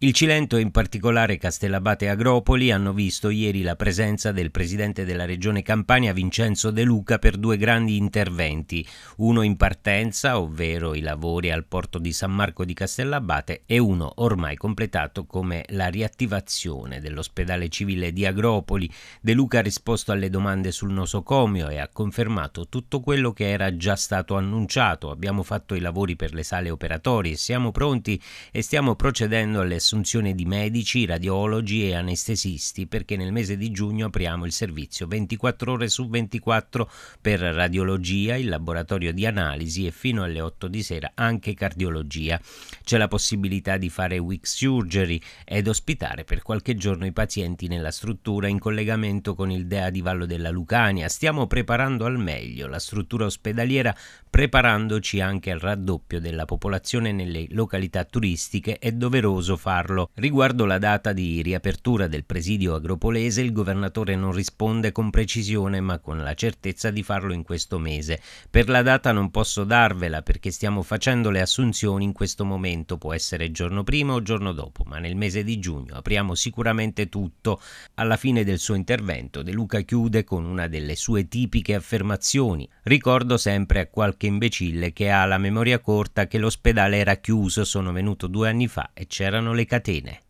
Il Cilento e in particolare Castellabate e Agropoli hanno visto ieri la presenza del presidente della regione Campania Vincenzo De Luca per due grandi interventi, uno in partenza, ovvero i lavori al porto di San Marco di Castellabate, e uno ormai completato come la riattivazione dell'ospedale civile di Agropoli. De Luca ha risposto alle domande sul nosocomio e ha confermato tutto quello che era già stato annunciato. Abbiamo fatto i lavori per le sale operatorie, siamo pronti e stiamo procedendo alle assunzione di medici, radiologi e anestesisti perché nel mese di giugno apriamo il servizio 24 ore su 24 per radiologia, il laboratorio di analisi e fino alle 8 di sera anche cardiologia. C'è la possibilità di fare week surgery ed ospitare per qualche giorno i pazienti nella struttura in collegamento con il DEA di Vallo della Lucania. Stiamo preparando al meglio la struttura ospedaliera preparandoci anche al raddoppio della popolazione nelle località turistiche è doveroso fare farlo. Riguardo la data di riapertura del presidio agropolese, il governatore non risponde con precisione, ma con la certezza di farlo in questo mese. Per la data non posso darvela perché stiamo facendo le assunzioni in questo momento, può essere giorno prima o giorno dopo, ma nel mese di giugno apriamo sicuramente tutto. Alla fine del suo intervento, De Luca chiude con una delle sue tipiche affermazioni. Ricordo sempre a qualche imbecille che ha la memoria corta che l'ospedale era chiuso, sono venuto due anni fa e c'erano le catene.